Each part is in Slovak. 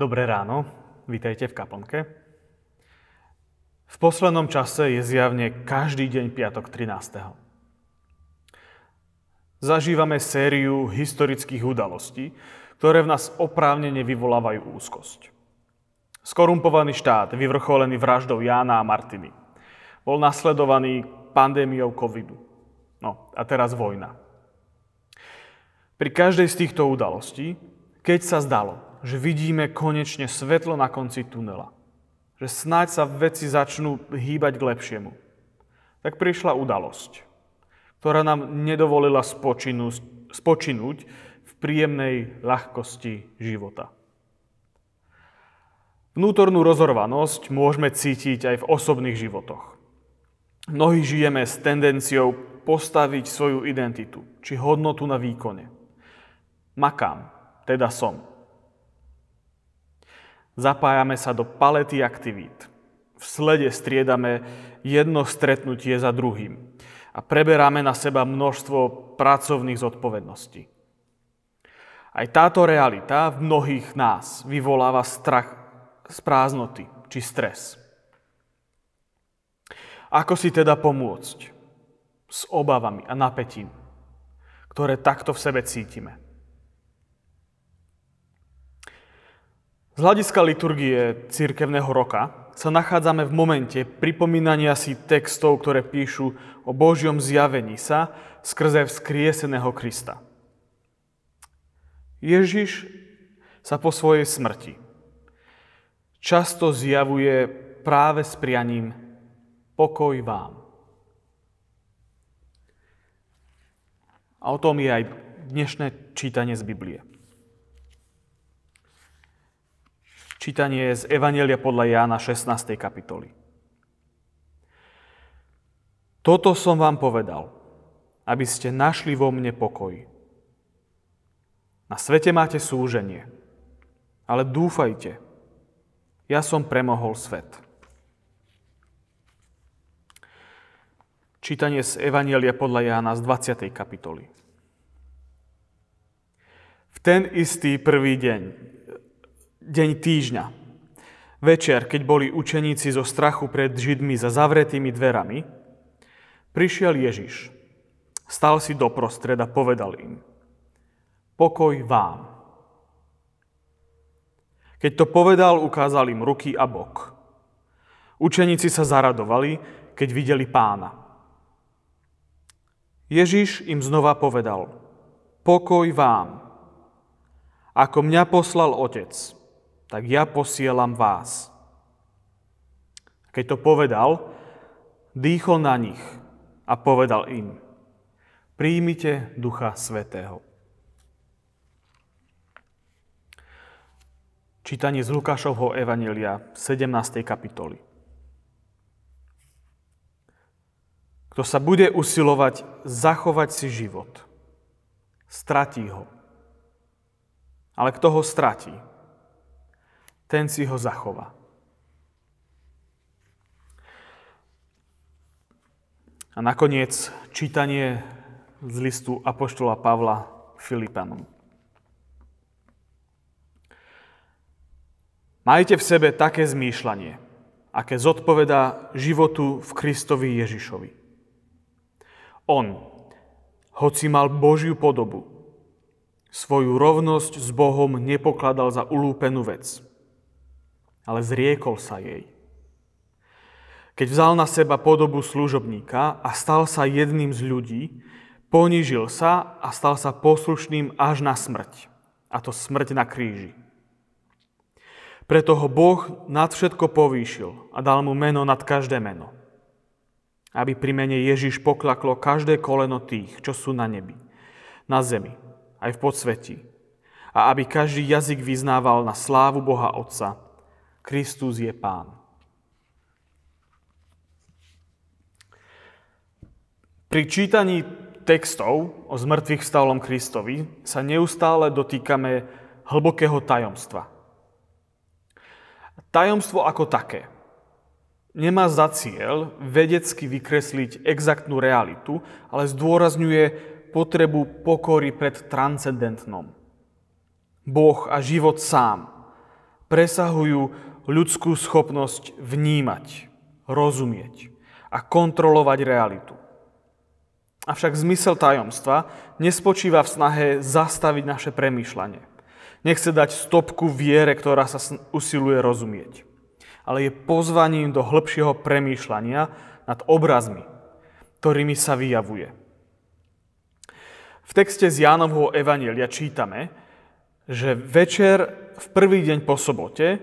Dobré ráno, vítajte v Kaponke. V poslednom čase je zjavne každý deň piatok 13. Zažívame sériu historických udalostí, ktoré v nás oprávnene vyvolávajú úzkosť. Skorumpovaný štát, vyvrcholený vraždou Jána a Martiny, bol nasledovaný pandémiou covidu. No a teraz vojna. Pri každej z týchto udalostí, keď sa zdalo, že vidíme konečne svetlo na konci tunela. Že snáď sa veci začnú hýbať k lepšiemu. Tak prišla udalosť, ktorá nám nedovolila spočinu, spočinúť v príjemnej ľahkosti života. Vnútornú rozorvanosť môžeme cítiť aj v osobných životoch. Mnohí žijeme s tendenciou postaviť svoju identitu, či hodnotu na výkone. Makám, teda som. Zapájame sa do palety aktivít. V slede striedame jedno stretnutie za druhým a preberáme na seba množstvo pracovných zodpovedností. Aj táto realita v mnohých nás vyvoláva strach z prázdnoty či stres. Ako si teda pomôcť s obavami a napätím, ktoré takto v sebe cítime? Z hľadiska liturgie církevného roka sa nachádzame v momente pripomínania si textov, ktoré píšu o Božom zjavení sa skrze vzkrieseného Krista. Ježiš sa po svojej smrti často zjavuje práve s prianím pokoj vám. A o tom je aj dnešné čítanie z Biblie. Čítanie z Evanielia podľa Jána 16. kapitoly. Toto som vám povedal, aby ste našli vo mne pokoj. Na svete máte súženie, ale dúfajte, ja som premohol svet. Čítanie z Evanielia podľa Jána z 20. kapitoly. V ten istý prvý deň deň týždňa. Večer, keď boli učeníci zo strachu pred Židmi za zavretými dverami, prišiel Ježiš. Stal si do prostred a povedal im, pokoj vám. Keď to povedal, ukázal im ruky a bok. Učeníci sa zaradovali, keď videli pána. Ježiš im znova povedal, pokoj vám. Ako mňa poslal Otec, tak ja posielam vás. Keď to povedal, dýchol na nich a povedal im, príjmite Ducha Svetého. Čítanie z Lukášovho Evanelia 17. kapitoly. Kto sa bude usilovať zachovať si život, stratí ho. Ale kto ho stratí? ten si ho zachová. A nakoniec čítanie z listu Apoštola Pavla Filipanom. Majte v sebe také zmýšľanie, aké zodpovedá životu v Kristovi Ježišovi. On, hoci mal Božiu podobu, svoju rovnosť s Bohom nepokladal za ulúpenú vec – ale zriekol sa jej. Keď vzal na seba podobu služobníka a stal sa jedným z ľudí, ponížil sa a stal sa poslušným až na smrť, a to smrť na kríži. Preto ho Boh nad všetko povýšil a dal mu meno nad každé meno. Aby pri mene Ježiš poklaklo každé koleno tých, čo sú na nebi, na zemi, aj v podsvetí. A aby každý jazyk vyznával na slávu Boha Otca, Kristus je pán. Pri čítaní textov o zmrtvých stavlom Kristovi sa neustále dotýkame hlbokého tajomstva. Tajomstvo ako také nemá za cieľ vedecky vykresliť exaktnú realitu, ale zdôrazňuje potrebu pokory pred transcendentnom. Boh a život sám presahujú ľudskú schopnosť vnímať, rozumieť a kontrolovať realitu. Avšak zmysel tajomstva nespočíva v snahe zastaviť naše premýšľanie. Nechce dať stopku viere, ktorá sa usiluje rozumieť. Ale je pozvaním do hĺbšieho premýšľania nad obrazmi, ktorými sa vyjavuje. V texte z Jánovho Evanielia čítame, že večer v prvý deň po sobote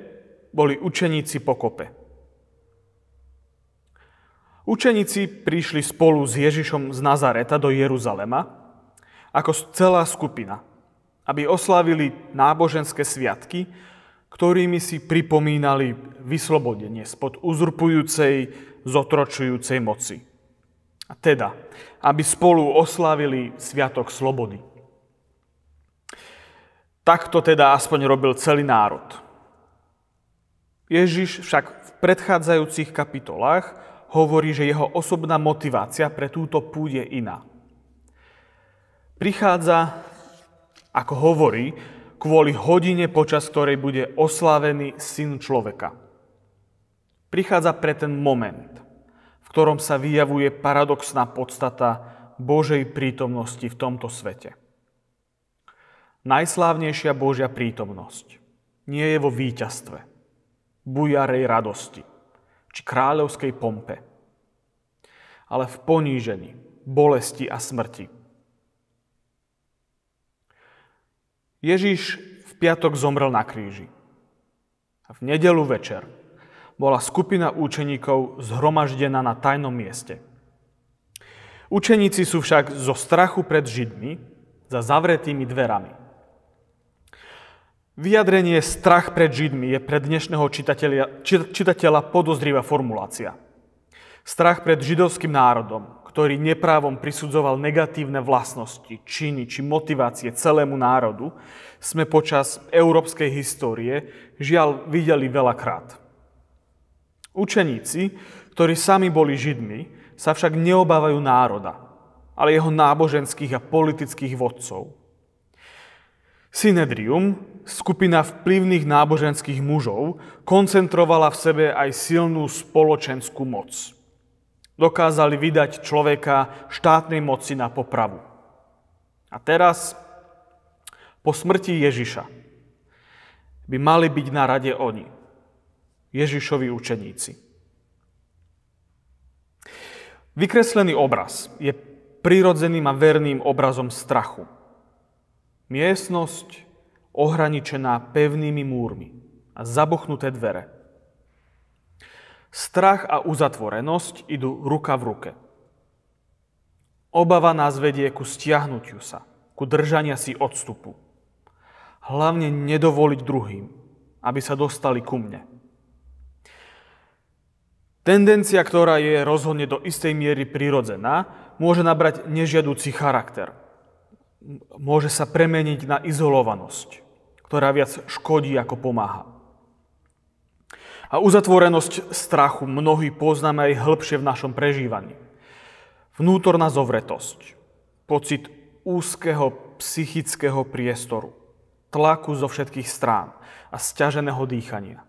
boli učeníci pokope. Učeníci prišli spolu s Ježišom z Nazareta do Jeruzalema ako celá skupina, aby oslávili náboženské sviatky, ktorými si pripomínali vyslobodenie spod uzurpujúcej, zotročujúcej moci. A teda, aby spolu oslávili Sviatok Slobody. Takto teda aspoň robil celý národ – Ježiš však v predchádzajúcich kapitolách hovorí, že jeho osobná motivácia pre túto púť je iná. Prichádza, ako hovorí, kvôli hodine, počas ktorej bude oslávený syn človeka. Prichádza pre ten moment, v ktorom sa vyjavuje paradoxná podstata Božej prítomnosti v tomto svete. Najslávnejšia Božia prítomnosť nie je vo víťazstve, bujarej radosti či kráľovskej pompe, ale v ponížení, bolesti a smrti. Ježíš v piatok zomrel na kríži. A v nedelu večer bola skupina účeníkov zhromaždená na tajnom mieste. Učeníci sú však zo strachu pred Židmi za zavretými dverami Vyjadrenie strach pred Židmi je pre dnešného čitateľa podozrivá formulácia. Strach pred židovským národom, ktorý neprávom prisudzoval negatívne vlastnosti, činy či motivácie celému národu, sme počas európskej histórie žiaľ videli veľakrát. Učeníci, ktorí sami boli Židmi, sa však neobávajú národa, ale jeho náboženských a politických vodcov. Synedrium, skupina vplyvných náboženských mužov koncentrovala v sebe aj silnú spoločenskú moc. Dokázali vydať človeka štátnej moci na popravu. A teraz, po smrti Ježiša, by mali byť na rade oni, Ježišovi učeníci. Vykreslený obraz je prirodzeným a verným obrazom strachu. Miestnosť, ohraničená pevnými múrmi a zabochnuté dvere. Strach a uzatvorenosť idú ruka v ruke. Obava nás vedie ku stiahnutiu sa, ku držania si odstupu. Hlavne nedovoliť druhým, aby sa dostali ku mne. Tendencia, ktorá je rozhodne do istej miery prirodzená, môže nabrať nežiadúci charakter. Môže sa premeniť na izolovanosť ktorá viac škodí ako pomáha. A uzatvorenosť strachu mnohí poznáme aj hĺbšie v našom prežívaní. Vnútorná zovretosť, pocit úzkeho psychického priestoru, tlaku zo všetkých strán a stiaženého dýchania.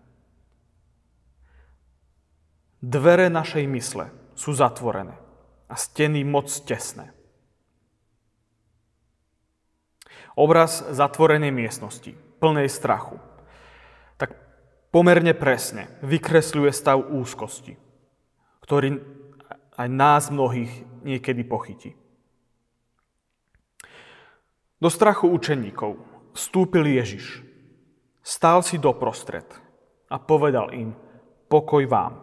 Dvere našej mysle sú zatvorené a steny moc tesné. Obraz zatvorenej miestnosti plnej strachu. Tak pomerne presne vykresľuje stav úzkosti, ktorý aj nás mnohých niekedy pochytí. Do strachu učeníkov vstúpil Ježiš. Stál si doprostred a povedal im, pokoj vám.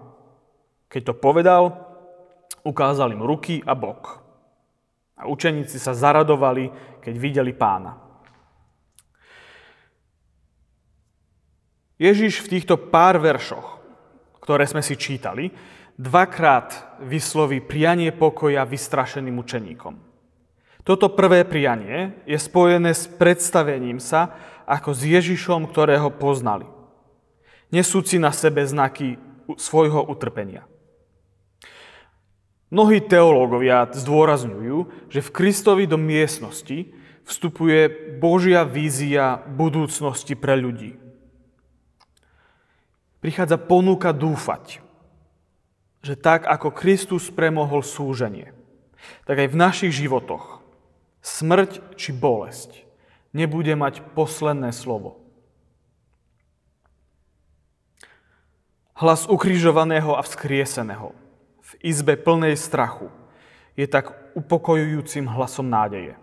Keď to povedal, ukázal im ruky a bok. A učeníci sa zaradovali, keď videli pána. Ježiš v týchto pár veršoch, ktoré sme si čítali, dvakrát vysloví prianie pokoja vystrašeným učeníkom. Toto prvé prianie je spojené s predstavením sa ako s Ježišom, ktorého poznali. Nesúci na sebe znaky svojho utrpenia. Mnohí teológovia zdôrazňujú, že v Kristovi do miestnosti vstupuje Božia vízia budúcnosti pre ľudí – prichádza ponuka dúfať, že tak ako Kristus premohol súženie, tak aj v našich životoch smrť či bolesť nebude mať posledné slovo. Hlas ukrižovaného a vzkrieseného v izbe plnej strachu je tak upokojujúcim hlasom nádeje.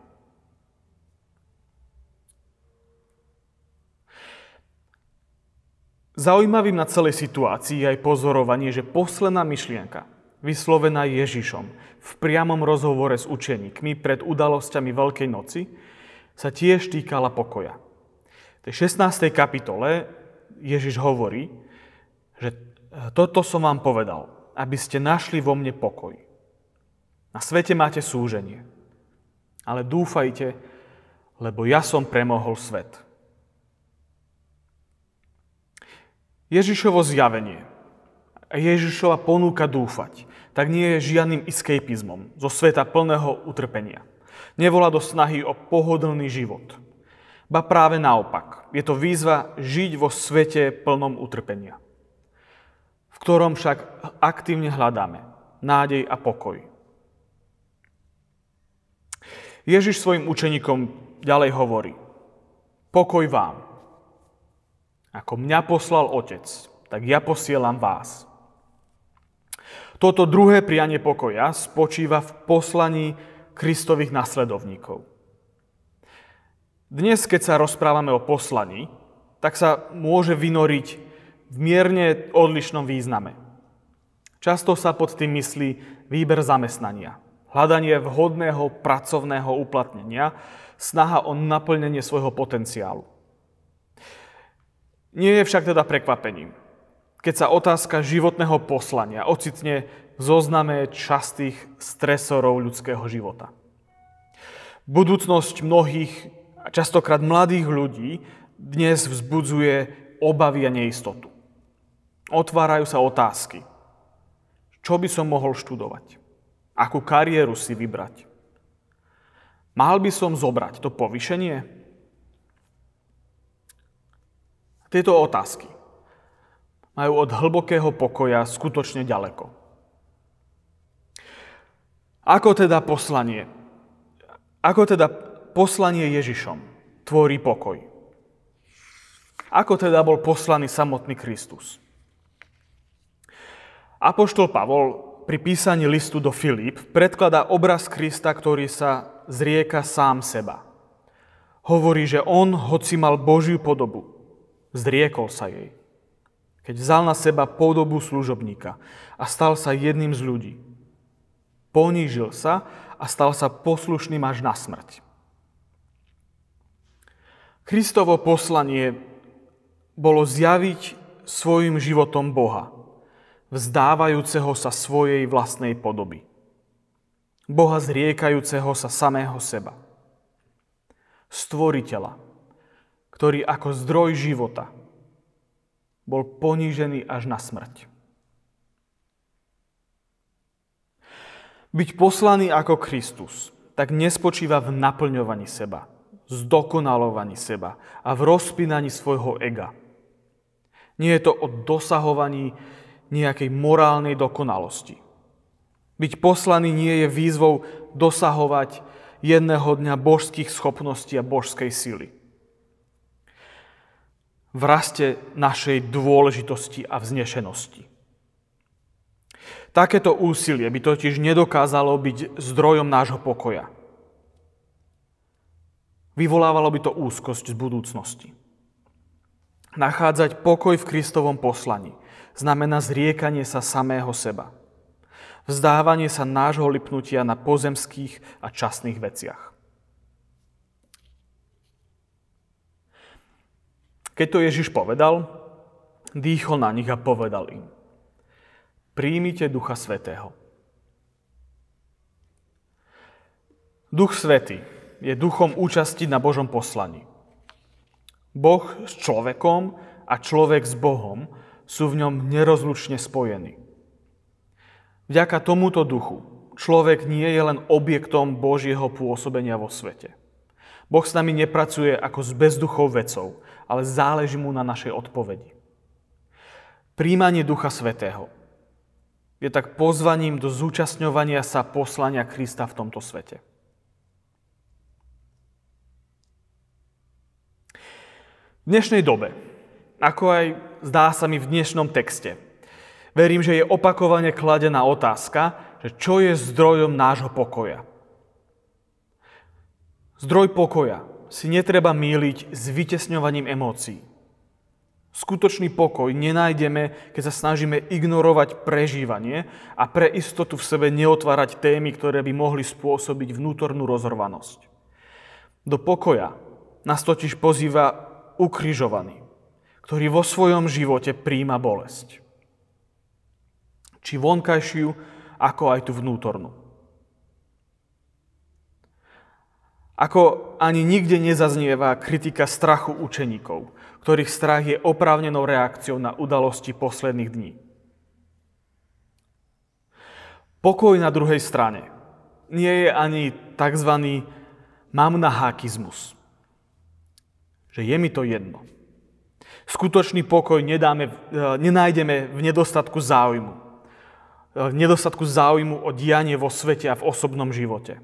Zaujímavým na celej situácii je aj pozorovanie, že posledná myšlienka, vyslovená Ježišom v priamom rozhovore s učeníkmi pred udalosťami Veľkej noci, sa tiež týkala pokoja. V tej 16. kapitole Ježiš hovorí, že e, toto som vám povedal, aby ste našli vo mne pokoj. Na svete máte súženie, ale dúfajte, lebo ja som premohol svet. Ježišovo zjavenie a Ježišova ponúka dúfať, tak nie je žiadnym escapizmom zo sveta plného utrpenia. Nevolá do snahy o pohodlný život. Ba práve naopak, je to výzva žiť vo svete plnom utrpenia, v ktorom však aktívne hľadáme nádej a pokoj. Ježiš svojim učeníkom ďalej hovorí, pokoj vám, ako mňa poslal Otec, tak ja posielam vás. Toto druhé prianie pokoja spočíva v poslaní Kristových nasledovníkov. Dnes, keď sa rozprávame o poslaní, tak sa môže vynoriť v mierne odlišnom význame. Často sa pod tým myslí výber zamestnania, hľadanie vhodného pracovného uplatnenia, snaha o naplnenie svojho potenciálu. Nie je však teda prekvapením, keď sa otázka životného poslania ocitne v zozname častých stresorov ľudského života. Budúcnosť mnohých, častokrát mladých ľudí, dnes vzbudzuje obavy a neistotu. Otvárajú sa otázky. Čo by som mohol študovať? Akú kariéru si vybrať? Mal by som zobrať to povyšenie? Tieto otázky majú od hlbokého pokoja skutočne ďaleko. Ako teda poslanie? Ako teda poslanie Ježišom tvorí pokoj? Ako teda bol poslaný samotný Kristus? Apoštol Pavol pri písaní listu do Filip predkladá obraz Krista, ktorý sa zrieka sám seba. Hovorí, že on, hoci mal Božiu podobu, Zriekol sa jej, keď vzal na seba podobu služobníka a stal sa jedným z ľudí. Ponížil sa a stal sa poslušným až na smrť. Kristovo poslanie bolo zjaviť svojim životom Boha, vzdávajúceho sa svojej vlastnej podoby. Boha zriekajúceho sa samého seba. Stvoriteľa, ktorý ako zdroj života bol ponížený až na smrť. Byť poslaný ako Kristus tak nespočíva v naplňovaní seba, zdokonalovaní seba a v rozpínaní svojho ega. Nie je to o dosahovaní nejakej morálnej dokonalosti. Byť poslaný nie je výzvou dosahovať jedného dňa božských schopností a božskej sily v raste našej dôležitosti a vznešenosti. Takéto úsilie by totiž nedokázalo byť zdrojom nášho pokoja. Vyvolávalo by to úzkosť z budúcnosti. Nachádzať pokoj v Kristovom poslani znamená zriekanie sa samého seba. Vzdávanie sa nášho lipnutia na pozemských a časných veciach. Keď to Ježiš povedal, dýchol na nich a povedal im, príjmite Ducha Svetého. Duch Svetý je duchom účasti na Božom poslaní. Boh s človekom a človek s Bohom sú v ňom nerozlučne spojení. Vďaka tomuto duchu človek nie je len objektom Božieho pôsobenia vo svete – Boh s nami nepracuje ako s bezduchou vecou, ale záleží mu na našej odpovedi. Príjmanie Ducha Svetého je tak pozvaním do zúčastňovania sa poslania Krista v tomto svete. V dnešnej dobe, ako aj zdá sa mi v dnešnom texte, verím, že je opakovane kladená otázka, že čo je zdrojom nášho pokoja – Zdroj pokoja si netreba míliť s vytesňovaním emócií. Skutočný pokoj nenájdeme, keď sa snažíme ignorovať prežívanie a pre istotu v sebe neotvárať témy, ktoré by mohli spôsobiť vnútornú rozhorvanosť. Do pokoja nás totiž pozýva ukrižovaný, ktorý vo svojom živote príjma bolesť. Či vonkajšiu, ako aj tú vnútornú. Ako ani nikde nezaznievá kritika strachu učeníkov, ktorých strach je oprávnenou reakciou na udalosti posledných dní. Pokoj na druhej strane nie je ani tzv. mamnahakizmus, že je mi to jedno. Skutočný pokoj nedáme, eh, nenájdeme v nedostatku záujmu. V eh, nedostatku záujmu o dianie vo svete a v osobnom živote.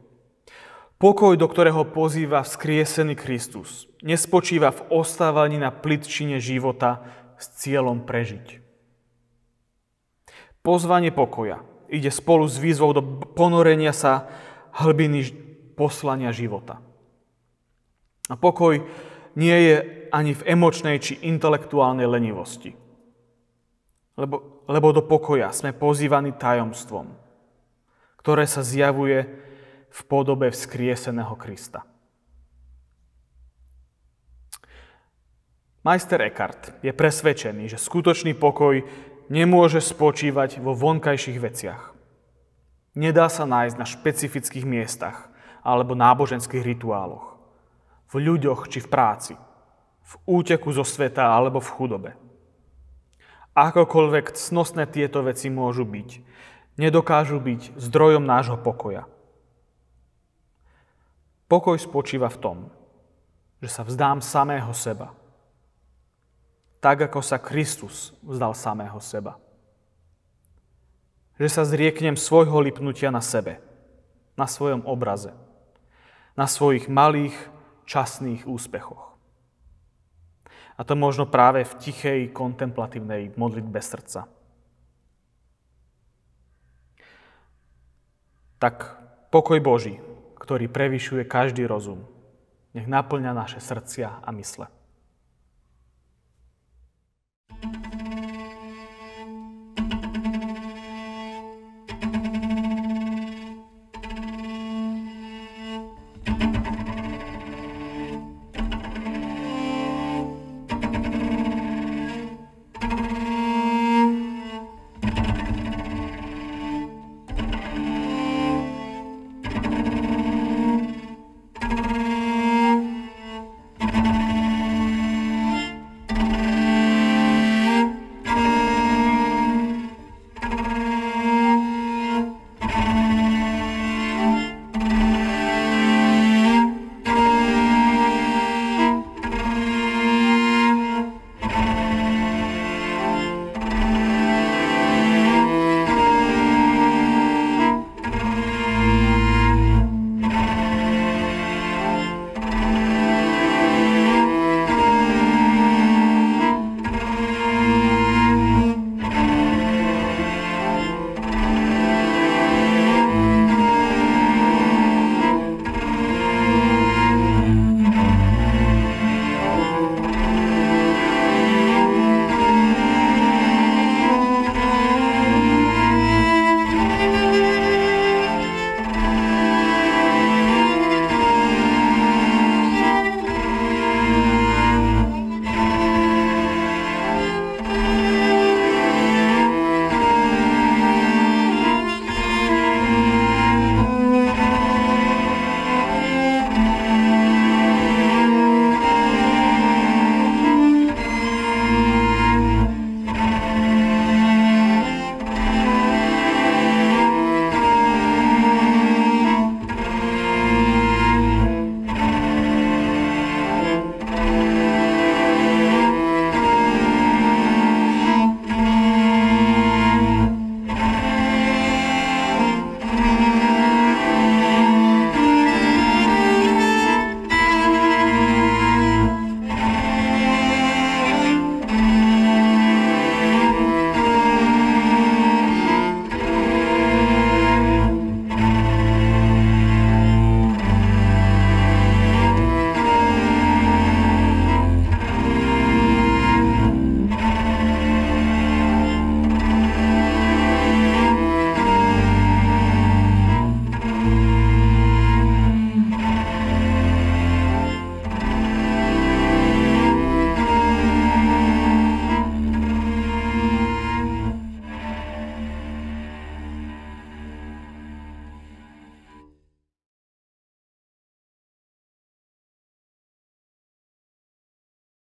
Pokoj, do ktorého pozýva vzkriesený Kristus, nespočíva v ostávaní na plitčine života s cieľom prežiť. Pozvanie pokoja ide spolu s výzvou do ponorenia sa hlbiny poslania života. A pokoj nie je ani v emočnej či intelektuálnej lenivosti. Lebo, lebo do pokoja sme pozývaní tajomstvom, ktoré sa zjavuje v podobe vzkrieseného Krista. Majster Eckhart je presvedčený, že skutočný pokoj nemôže spočívať vo vonkajších veciach. Nedá sa nájsť na špecifických miestach alebo náboženských rituáloch, v ľuďoch či v práci, v úteku zo sveta alebo v chudobe. Akokoľvek cnostné tieto veci môžu byť, nedokážu byť zdrojom nášho pokoja – Pokoj spočíva v tom, že sa vzdám samého seba. Tak, ako sa Kristus vzdal samého seba. Že sa zrieknem svojho lipnutia na sebe, na svojom obraze, na svojich malých, časných úspechoch. A to možno práve v tichej, kontemplatívnej modlitbe srdca. Tak pokoj Boží, ktorý prevyšuje každý rozum. Nech naplňa naše srdcia a mysle.